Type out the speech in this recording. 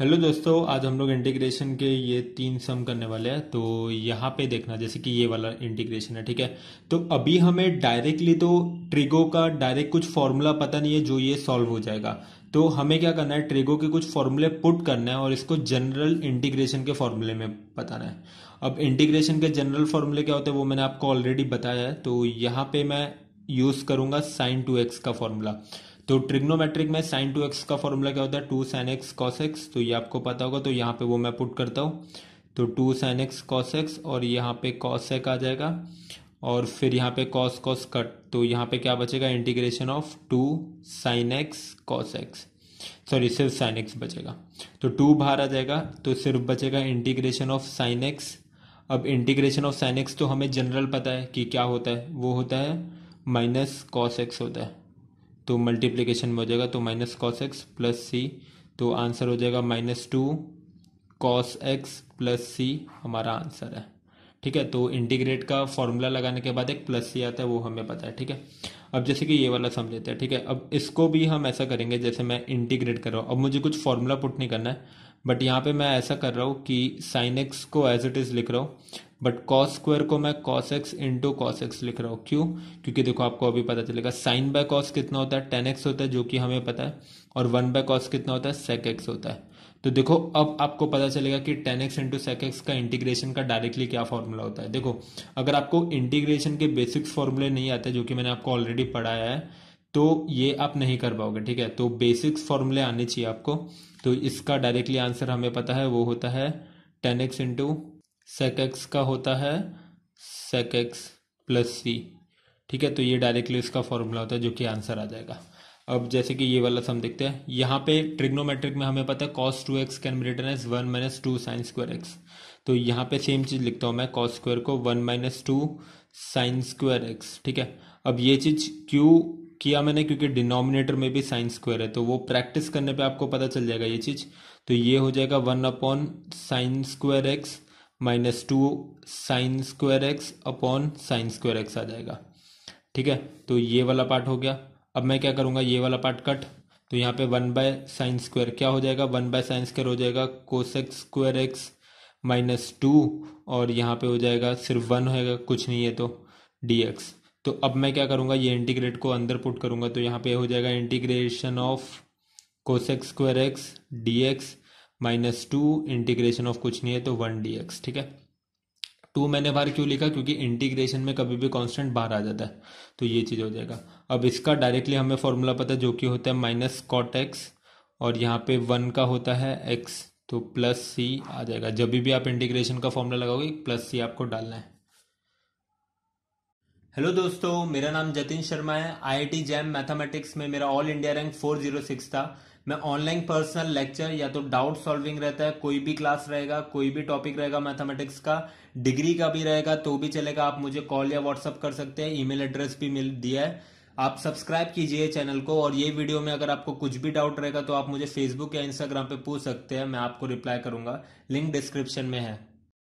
hello दोस्तों आज हम लोग इंटीग्रेशन के ये तीन सम करने वाले हैं तो यहाँ पे देखना जैसे कि ये वाला इंटीग्रेशन है ठीक है तो अभी हमें डायरेक्टली तो ट्रिगो का डायरेक्ट कुछ फॉर्मूला पता नहीं है जो ये सॉल्व हो जाएगा तो हमें क्या करना है ट्रिगो के कुछ फॉर्मूले पुट करना है और इसको जनरल इंटीग्रेशन के फॉर्मूले में बताना है अब इंटीग्रेशन के जनरल फॉर्मूले क्या होते हैं वो मैंने आपको ऑलरेडी बताया है तो यहाँ पे मैं यूज़ करूँगा साइन टू एक्स का फॉर्मूला तो ट्रिग्नोमेट्रिक में साइन टू एक्स का फॉर्मूला क्या होता है two sine x cos x तो ये आपको पता होगा तो यहाँ पे वो मैं पुट करता हूँ तो two sine x cos x और यहाँ पे कॉस एक आ जाएगा और फिर यहाँ पे कॉस कॉस कट तो यहाँ पे क्या बचेगा integration of two sine x cos x sorry सिर्फ साइन एक्स बचेगा तो टू बाहर आ जाएगा तो सिर्फ बचेगा इंटीग्रेशन ऑफ साइन एक्स अब इंटीग्रेशन ऑफ साइन एक्स तो हमें जनरल पता है कि क्या होता है वो होता है माइनस कॉस एक्स होता है तो मल्टीप्लीकेशन में हो जाएगा तो minus cos x plus C तो आंसर हो जाएगा minus two cos x plus C हमारा आंसर है ठीक है तो इंटीग्रेट का फॉर्मूला लगाने के बाद एक प्लस सी आता है वो हमें पता है ठीक है अब जैसे कि ये वाला समझ लेते हैं ठीक है अब इसको भी हम ऐसा करेंगे जैसे मैं इंटीग्रेट कर रहा हूँ अब मुझे कुछ फॉर्मूला पुट नहीं करना है बट यहाँ पे मैं ऐसा कर रहा हूँ कि साइन एक्स को एज इट इज़ लिख रहा हूँ बट कॉस स्क्वायर को मैं cos x into cos x लिख रहा हूँ क्यों क्योंकि देखो आपको अभी पता चलेगा साइन बाय कॉस कितना होता है टेन एक्स होता है जो कि हमें पता है और वन बाय कॉस कितना होता है सेक एक्स होता है तो देखो अब आपको पता चलेगा कि tan x into sec x का इंटीग्रेशन का डायरेक्टली क्या फॉर्मूला होता है देखो अगर आपको इंटीग्रेशन के बेसिक्स फॉर्मूले नहीं आते जो कि मैंने आपको ऑलरेडी पढ़ाया है तो ये आप नहीं कर पाओगे ठीक है तो बेसिक्स फॉर्मूले आने चाहिए आपको तो इसका डायरेक्टली आंसर हमें पता है वो होता है tan x into sec x का होता है सेक एक्स प्लस सी ठीक है तो ये डायरेक्टली इसका फॉर्मूला होता है जो कि आंसर आ जाएगा अब जैसे कि ये वाला सम देखते हैं यहाँ पे ट्रिग्नोमेट्रिक में हमें पता है cos two x can written as one minus two sine square x तो यहाँ पे सेम चीज़ लिखता हूँ मैं कॉस स्क्वायर को one minus two sine square x ठीक है अब ये चीज़ क्यों किया मैंने क्योंकि डिनोमिनेटर में भी साइन स्क्वायर है तो वो प्रैक्टिस करने पे आपको पता चल जाएगा ये चीज़ तो ये हो जाएगा one upon sine square x minus two sine square x upon sine square x आ जाएगा ठीक है तो ये वाला पार्ट हो गया अब मैं क्या करूँगा ये वाला पार्ट कट तो यहाँ पे वन बाय साइन स्क्वायर क्या हो जाएगा वन बाय साइन स्क्वायर हो जाएगा cosec square x minus two और यहाँ पे हो जाएगा सिर्फ वन होएगा कुछ नहीं है तो डी एक्स तो अब मैं क्या करूँगा ये इंटीग्रेट को अंदर पुट करूँगा तो यहाँ पे हो जाएगा integration of cosec square x d x minus two integration of कुछ नहीं है तो वन डी एक्स ठीक है टू मैंने बाहर क्यों लिखा क्योंकि इंटीग्रेशन में कभी भी कांस्टेंट बाहर आ जाता है तो ये चीज़ हो जाएगा अब इसका डायरेक्टली हमें फॉर्मूला पता है जो कि होता है माइनस कॉट एक्स और यहाँ पे वन का होता है एक्स तो प्लस सी आ जाएगा जब भी आप इंटीग्रेशन का फॉर्मूला लगाओगे प्लस सी आपको डालना है हेलो दोस्तों मेरा नाम जतिन शर्मा है आईआईटी जैम मैथमेटिक्स में मेरा ऑल इंडिया रैंक 406 था मैं ऑनलाइन पर्सनल लेक्चर या तो डाउट सॉल्विंग रहता है कोई भी क्लास रहेगा कोई भी टॉपिक रहेगा मैथमेटिक्स का डिग्री का भी रहेगा तो भी चलेगा आप मुझे कॉल या व्हाट्सअप कर सकते हैं ईमेल एड्रेस भी मिल दिया है आप सब्सक्राइब कीजिए चैनल को और ये वीडियो में अगर आपको कुछ भी डाउट रहेगा तो आप मुझे फेसबुक या इंस्टाग्राम पे पूछ सकते हैं मैं आपको रिप्लाई करूंगा लिंक डिस्क्रिप्शन में है